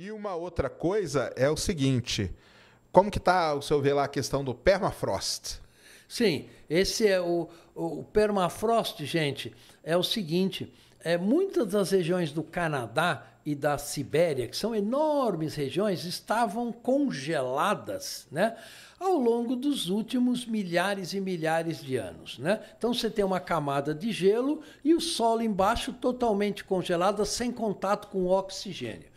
E uma outra coisa é o seguinte, como que está o senhor vê lá a questão do permafrost? Sim, esse é o, o, permafrost, gente, é o seguinte, é, muitas das regiões do Canadá e da Sibéria, que são enormes regiões, estavam congeladas né, ao longo dos últimos milhares e milhares de anos. Né? Então você tem uma camada de gelo e o solo embaixo totalmente congelado sem contato com o oxigênio.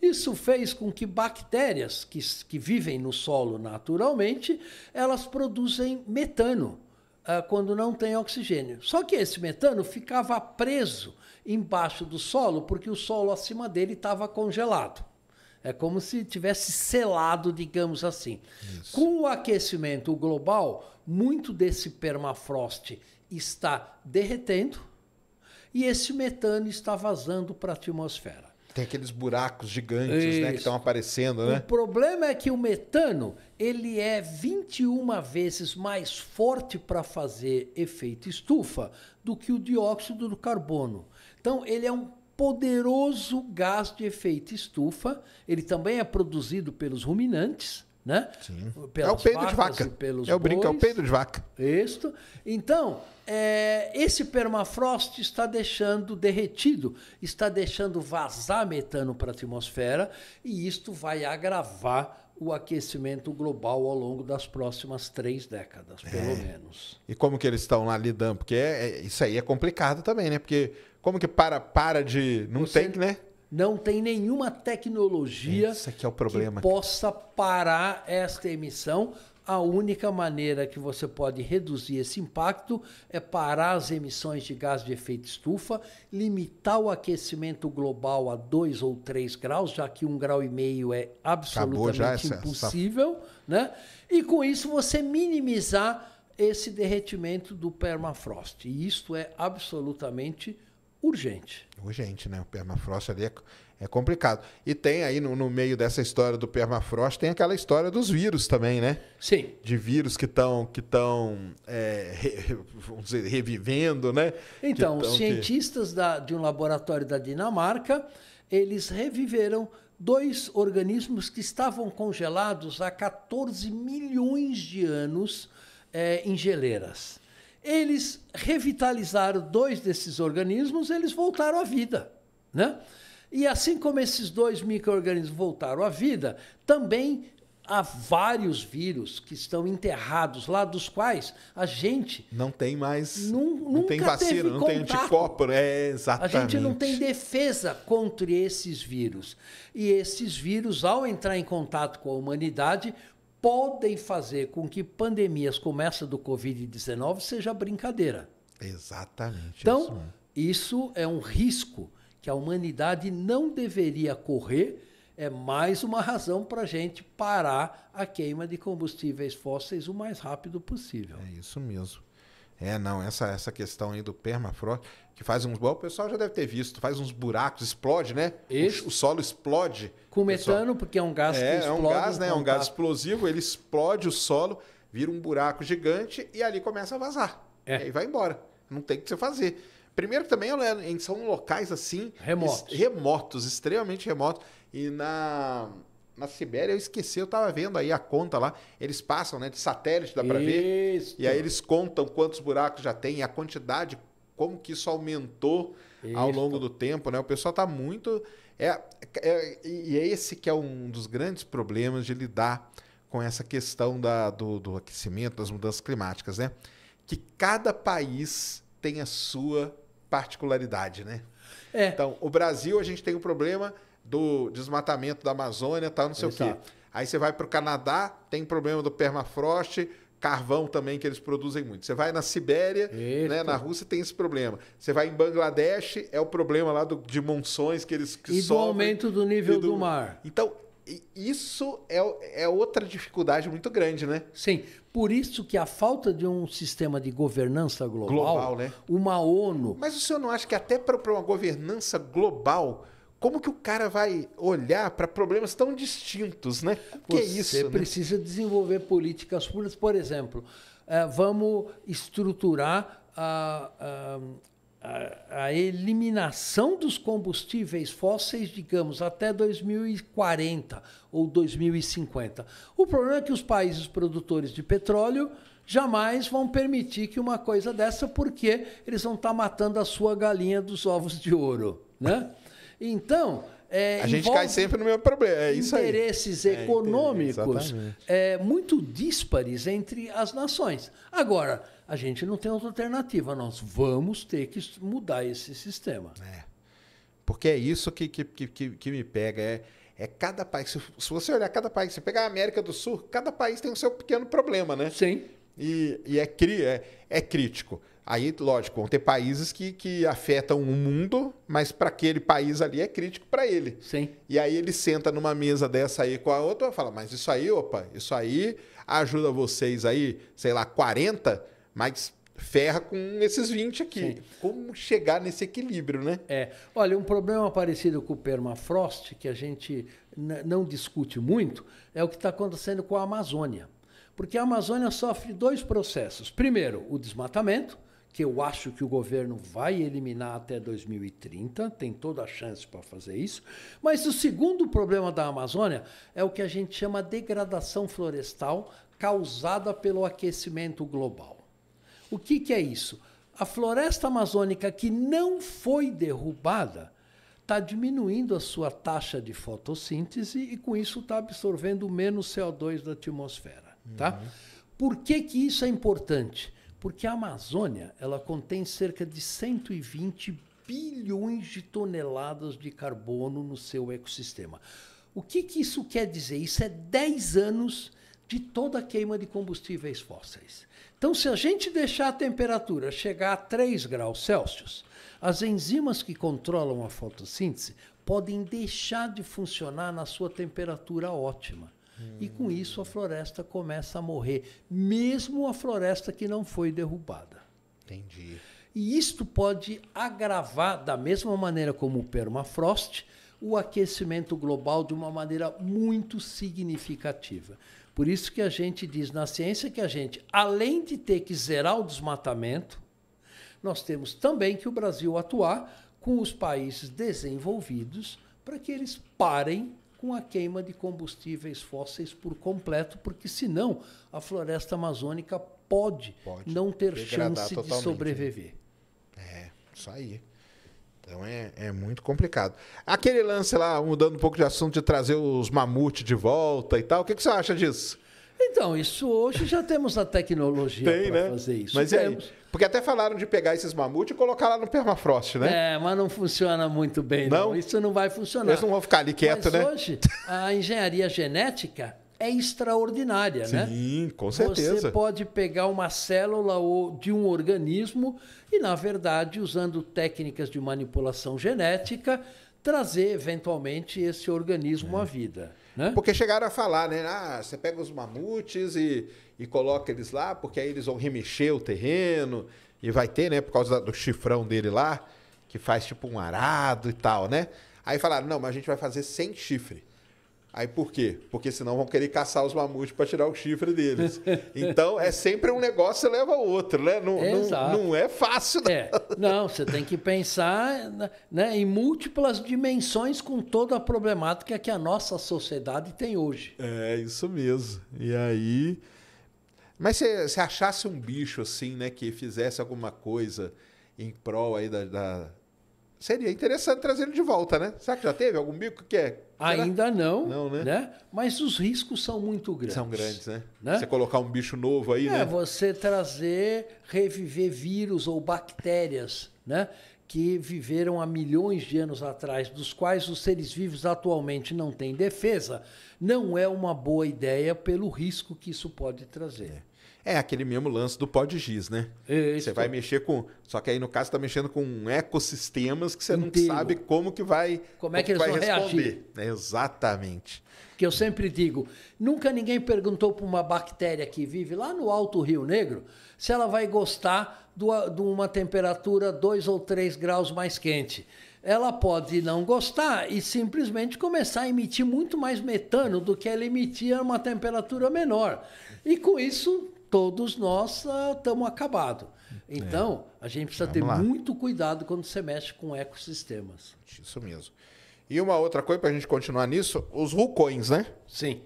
Isso fez com que bactérias que, que vivem no solo naturalmente, elas produzem metano uh, quando não tem oxigênio. Só que esse metano ficava preso embaixo do solo porque o solo acima dele estava congelado. É como se tivesse selado, digamos assim. Isso. Com o aquecimento global, muito desse permafrost está derretendo e esse metano está vazando para a atmosfera. Tem aqueles buracos gigantes né, que estão aparecendo, né? O problema é que o metano ele é 21 vezes mais forte para fazer efeito estufa do que o dióxido do carbono. Então, ele é um poderoso gás de efeito estufa. Ele também é produzido pelos ruminantes né? Sim. Pelas é o peido de vaca. Pelos é o brinco, é o peido de vaca. Isso. Então, é, esse permafrost está deixando derretido, está deixando vazar metano para a atmosfera e isto vai agravar o aquecimento global ao longo das próximas três décadas, é. pelo é. menos. E como que eles estão lá lidando? Porque é, é, isso aí é complicado também, né? Porque como que para, para de... Não Você... tem, né? não tem nenhuma tecnologia é que possa parar esta emissão. A única maneira que você pode reduzir esse impacto é parar as emissões de gás de efeito estufa, limitar o aquecimento global a 2 ou 3 graus, já que 1,5 um grau e meio é absolutamente impossível, essa... né? E com isso você minimizar esse derretimento do permafrost. E isto é absolutamente urgente. Urgente, né? O permafrost ali é, é complicado. E tem aí no, no, meio dessa história do permafrost, tem aquela história dos vírus também, né? Sim. De vírus que estão, que estão é, re, revivendo, né? Então, tão, cientistas que... da, de um laboratório da Dinamarca, eles reviveram dois organismos que estavam congelados há 14 milhões de anos é, em geleiras. Eles revitalizaram dois desses organismos, eles voltaram à vida. Né? E assim como esses dois micro-organismos voltaram à vida, também há vários vírus que estão enterrados lá, dos quais a gente. Não tem mais. Não, não tem vacina, não tem anticorpo. É, exatamente. A gente não tem defesa contra esses vírus. E esses vírus, ao entrar em contato com a humanidade, podem fazer com que pandemias como essa do Covid-19 seja brincadeira. Exatamente. Então, isso. isso é um risco que a humanidade não deveria correr. É mais uma razão para a gente parar a queima de combustíveis fósseis o mais rápido possível. É isso mesmo. É, não, essa, essa questão aí do permafrost, que faz uns. Bom, o pessoal já deve ter visto, faz uns buracos, explode, né? Esse... O, o solo explode. Com metano, pessoal. porque é um gás é, que é explode. Né? É um gás, né? É um gás explosivo, ele explode o solo, vira um buraco gigante e ali começa a vazar. É. E aí vai embora. Não tem o que você fazer. Primeiro também são locais assim. Remotos. Remotos, extremamente remotos. E na na Sibéria, eu esqueci, eu tava vendo aí a conta lá. Eles passam, né? De satélite, dá para ver. E aí eles contam quantos buracos já tem, a quantidade, como que isso aumentou ao longo do tempo, né? O pessoal tá muito. É, é, e é esse que é um dos grandes problemas de lidar com essa questão da, do, do aquecimento, das mudanças climáticas, né? Que cada país tem a sua particularidade, né? É. Então, o Brasil, a gente tem um problema do desmatamento da Amazônia, tal, não sei Exato. o quê. Aí você vai para o Canadá, tem problema do permafrost, carvão também que eles produzem muito. Você vai na Sibéria, né, na Rússia tem esse problema. Você vai em Bangladesh, é o problema lá do, de monções que eles que E do aumento do nível do... do... mar. Então, isso é, é outra dificuldade muito grande, né? Sim. Por isso que a falta de um sistema de governança global, global né? uma ONU... Mas o senhor não acha que até para uma governança global como que o cara vai olhar para problemas tão distintos, né? que é Você é isso? Você né? precisa desenvolver políticas públicas, por exemplo, eh, vamos estruturar a, a, a, eliminação dos combustíveis fósseis, digamos, até 2040 ou 2050. O problema é que os países produtores de petróleo jamais vão permitir que uma coisa dessa, porque eles vão estar matando a sua galinha dos ovos de ouro, né? Então, é, a gente cai sempre no mesmo problema. É isso aí. interesses é, econômicos é, é, muito díspares entre as nações. Agora, a gente não tem outra alternativa. Nós vamos ter que mudar esse sistema. É. Porque é isso que, que, que, que me pega. É, é cada país. Se, se, você olhar cada país, você pegar a América do Sul, cada país tem o seu pequeno problema, né? Sim e, e é, cri, é, é crítico. Aí, lógico, vão ter países que, que afetam o mundo, mas para aquele país ali é crítico para ele. Sim. E aí ele senta numa mesa dessa aí com a outra e fala: Mas isso aí, opa, isso aí ajuda vocês aí, sei lá, 40, mas ferra com esses 20 aqui. Sim. Como chegar nesse equilíbrio, né? É. Olha, um problema parecido com o permafrost, que a gente não discute muito, é o que está acontecendo com a Amazônia. Porque a Amazônia sofre dois processos. Primeiro, o desmatamento, que eu acho que o governo vai eliminar até 2030, tem toda a chance para fazer isso. Mas o segundo problema da Amazônia é o que a gente chama degradação florestal causada pelo aquecimento global. O que, que é isso? A floresta amazônica que não foi derrubada está diminuindo a sua taxa de fotossíntese e, com isso, está absorvendo menos CO2 da atmosfera. Tá? Por que, que isso é importante? Porque a Amazônia ela contém cerca de 120 bilhões de toneladas de carbono no seu ecossistema. O que, que isso quer dizer? Isso é 10 anos de toda a queima de combustíveis fósseis. Então, se a gente deixar a temperatura chegar a 3 graus Celsius, as enzimas que controlam a fotossíntese podem deixar de funcionar na sua temperatura ótima. E com isso a floresta começa a morrer, mesmo a floresta que não foi derrubada. Entendi. E isto pode agravar, da mesma maneira como o permafrost, o aquecimento global de uma maneira muito significativa. Por isso que a gente diz na ciência que a gente, além de ter que zerar o desmatamento, nós temos também que o Brasil atuar com os países desenvolvidos para que eles parem com a queima de combustíveis fósseis por completo, porque senão a floresta amazônica pode, pode não ter chance de né? sobreviver. É, isso aí. Então é, é muito complicado. Aquele lance lá, mudando um pouco de assunto, de trazer os mamutes de volta e tal, o que, que você acha disso? Então, isso hoje já temos a tecnologia para né? fazer isso. Mas temos. e aí? Porque até falaram de pegar esses mamutes e colocar lá no permafrost, né? É, mas não funciona muito bem, não. não. Isso não vai funcionar. Eles não vão ficar ali quietos, né? hoje, a engenharia genética é extraordinária, Sim, né? Sim, com certeza. Você pode pegar uma célula de um organismo e, na verdade, usando técnicas de manipulação genética, trazer eventualmente esse organismo é. à vida. Né? Porque chegaram a falar, né? Ah, você pega os mamutes e, e coloca eles lá, porque aí eles vão remexer o terreno e vai ter, né? Por causa do chifrão dele lá, que faz tipo um arado e tal, né? Aí falaram, não, mas a gente vai fazer sem chifre. Aí por quê? Porque senão vão querer caçar os mamutes para tirar o chifre deles. Então é sempre um negócio leva ao outro, né? Não, não, não, é fácil. Não. Né? É. não, você tem que pensar né, em múltiplas dimensões com toda a problemática que a nossa sociedade tem hoje. É, isso mesmo. E aí. Mas se, você achasse um bicho assim, né, que fizesse alguma coisa em prol aí da, da Seria interessante trazer ele de volta, né? Será que já teve algum bico que é? Ainda não, não né? né? Mas os riscos são muito grandes. São grandes, né? né? Você colocar um bicho novo aí, é, né? você trazer, reviver vírus ou bactérias, né? Que viveram há milhões de anos atrás, dos quais os seres vivos atualmente não têm defesa, não é uma boa ideia pelo risco que isso pode trazer. É. É aquele mesmo lance do pod giz, né? É, é você vai mexer com. Só que aí, no caso, está mexendo com ecossistemas que você não sabe como que vai. Como é que eles vai vão responder. reagir? É, exatamente. Que eu sempre digo: nunca ninguém perguntou para uma bactéria que vive lá no alto Rio Negro se ela vai gostar do, de uma temperatura 2 ou 3 graus mais quente ela pode não gostar e simplesmente começar a emitir muito mais metano do que ela emitia a uma temperatura menor. E com isso, todos nós estamos ah, acabados. É. Então, é. a gente precisa Vamos ter lá. muito cuidado quando você mexe com ecossistemas. Isso mesmo. E uma outra coisa para a gente continuar nisso, os vulcões, né? Sim.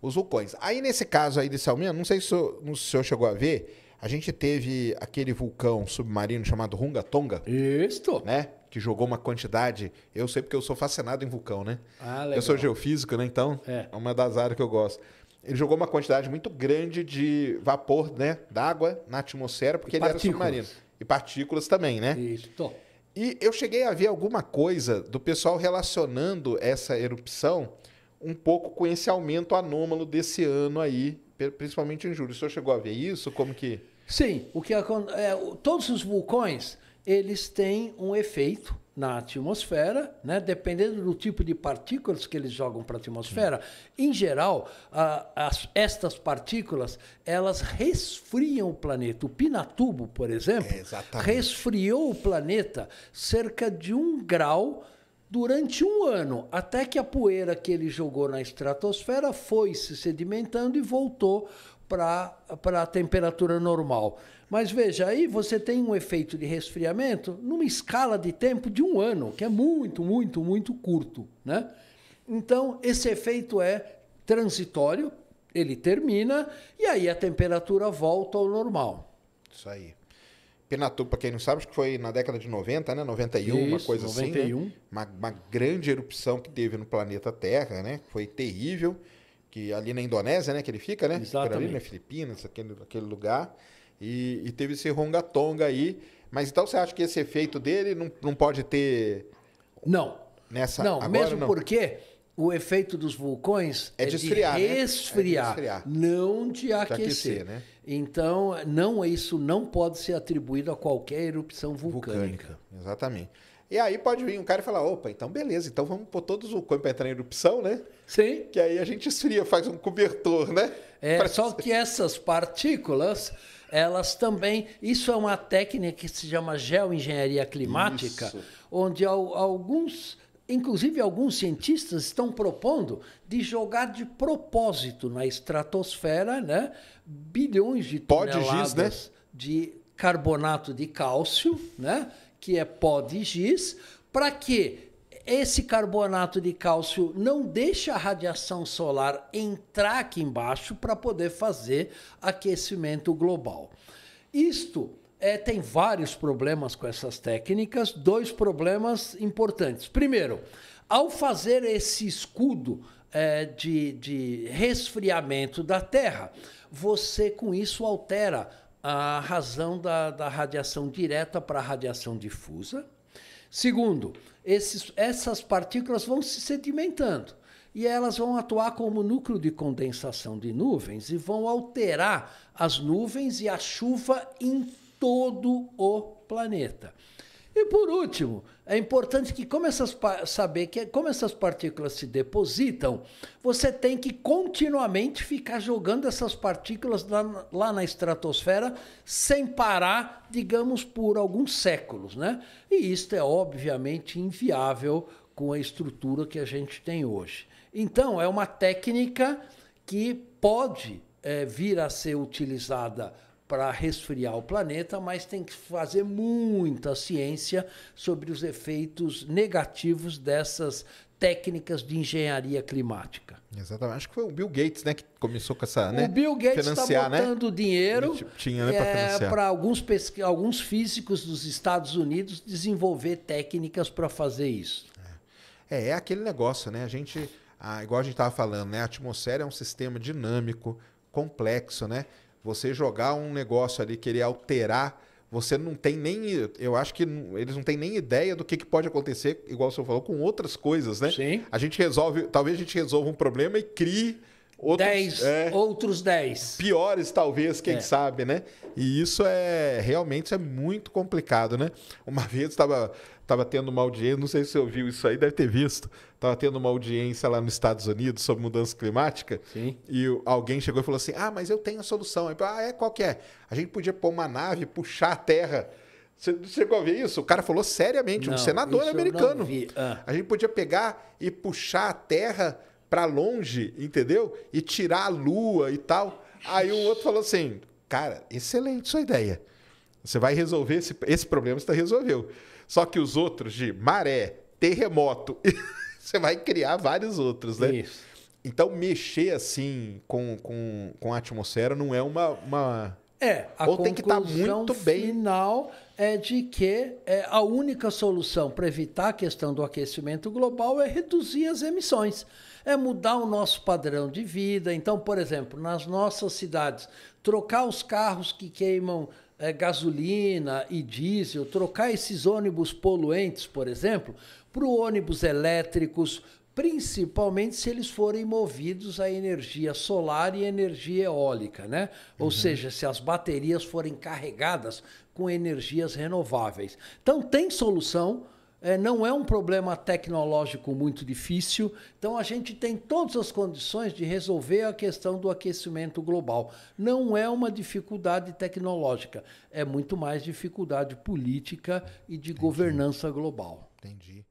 Os vulcões. Aí, nesse caso aí de Salminha, não sei se o, se o senhor chegou a ver, a gente teve aquele vulcão submarino chamado Runga Tonga. Isso. Né? Que jogou uma quantidade. Eu sei porque eu sou fascinado em vulcão, né? Ah, legal. Eu sou geofísico, né? Então, é. é uma das áreas que eu gosto ele jogou uma quantidade muito grande de vapor, né, d'água na atmosfera, porque e ele partículas. era submarino. E partículas também, né? Isso. E eu cheguei a ver alguma coisa do pessoal relacionando essa erupção um pouco com esse aumento anômalo desse ano aí, principalmente em julho. O senhor chegou a ver isso? Como que. Sim, o que é, todos os vulcões eles têm um efeito na atmosfera, né? dependendo do tipo de partículas que eles jogam para a atmosfera. Em geral, a, as, estas partículas elas resfriam o planeta. O Pinatubo, por exemplo, é resfriou o planeta cerca de um grau durante um ano, até que a poeira que ele jogou na estratosfera foi se sedimentando e voltou para a temperatura normal. Mas veja, aí você tem um efeito de resfriamento numa escala de tempo de um ano, que é muito, muito, muito curto. Né? Então, esse efeito é transitório, ele termina e aí a temperatura volta ao normal. Isso aí. Pinatuba, para quem não sabe, acho que foi na década de 90, né? 91, Isso, uma coisa 91. assim. Né? Uma, uma grande erupção que teve no planeta Terra, né? Foi terrível que ali na Indonésia, né, que ele fica, né? Exatamente. Ali na né, Filipinas, aquele, aquele lugar. E, e teve esse rongatonga Tonga aí. Mas então você acha que esse efeito dele não, não pode ter. Não. Nessa, não, agora, mesmo não. porque o efeito dos vulcões é, é de esfriar, de resfriar, né? é de esfriar. não de aquecer. De aquecer né? Então, não isso não pode ser atribuído a qualquer erupção vulcânica. vulcânica. Exatamente. E aí pode vir um cara e falar, opa, então beleza, então vamos pôr todos o coelho para entrar em erupção, né? Sim. Que aí a gente esfria, faz um cobertor, né? É, só que essas partículas, elas também... Isso é uma técnica que se chama geoengenharia climática, isso. onde alguns... Inclusive, alguns cientistas estão propondo de jogar de propósito na estratosfera né, bilhões de toneladas Pode, giz, né? de carbonato de cálcio, né? que é pó de giz, para que esse carbonato de cálcio não deixe a radiação solar entrar aqui embaixo para poder fazer aquecimento global. Isto é, tem vários problemas com essas técnicas, dois problemas importantes. Primeiro, ao fazer esse escudo é, de, de resfriamento da Terra, você com isso altera a razão da, da radiação direta para a radiação difusa. Segundo, esses, essas partículas vão se sedimentando e elas vão atuar como núcleo de condensação de nuvens e vão alterar as nuvens e a chuva em todo o planeta. E por último, é importante que como essas saber que como essas partículas se depositam, você tem que continuamente ficar jogando essas partículas lá, lá na estratosfera sem parar, digamos, por alguns séculos, né? E isto é obviamente inviável com a estrutura que a gente tem hoje. Então, é uma técnica que pode é, vir a ser utilizada para resfriar o planeta, mas tem que fazer muita ciência sobre os efeitos negativos dessas técnicas de engenharia climática. Exatamente. Acho que foi o Bill Gates, né, que começou com essa, o né? O Bill Gates está né? botando né? dinheiro tinha, né, é, para alguns pesqu... alguns físicos dos Estados Unidos desenvolver técnicas para fazer isso. É. é, é aquele negócio, né? A gente, ah, igual a gente estava falando, né? A atmosfera é um sistema dinâmico, complexo, né? Você jogar um negócio ali, querer alterar, você não tem nem. Eu acho que eles não têm nem ideia do que, que pode acontecer, igual o senhor falou, com outras coisas, né? Sim. A gente resolve. Talvez a gente resolva um problema e crie Outros, dez, é, outros dez. Piores, talvez, quem é. sabe, né? E isso é realmente é muito complicado, né? Uma vez estava estava tendo uma audiência, não sei se você ouviu isso aí, deve ter visto. Estava tendo uma audiência lá nos Estados Unidos sobre mudança climática. Sim. E alguém chegou e falou assim: Ah, mas eu tenho a solução. Aí, ah, é qual que é? A gente podia pôr uma nave, puxar a terra. Você chegou a ver isso? O cara falou seriamente, não, um senador americano. Ah. A gente podia pegar e puxar a terra para longe, entendeu? E tirar a lua e tal. Aí o outro falou assim: Cara, excelente sua ideia. Você vai resolver esse, esse problema, você resolveu. Só que os outros de maré, terremoto, você vai criar vários outros, né? Isso. Então, mexer assim com, com, com a atmosfera não é uma, uma é, a Ou tem que estar tá muito bem. final é de que é, a única solução para evitar a questão do aquecimento global é reduzir as emissões, é mudar o nosso padrão de vida. Então, por exemplo, nas nossas cidades, trocar os carros que queimam é, gasolina e diesel, trocar esses ônibus poluentes, por exemplo, para ônibus elétricos, principalmente se eles forem movidos a energia solar e energia eólica, né? Uhum. Ou seja, se as baterias forem carregadas com energias renováveis. Então tem solução. É, não é um problema tecnológico muito difícil, então a gente tem todas as condições de resolver a questão do aquecimento global. Não é uma dificuldade tecnológica, é muito mais dificuldade política e de Entendi. governança global. Entendi.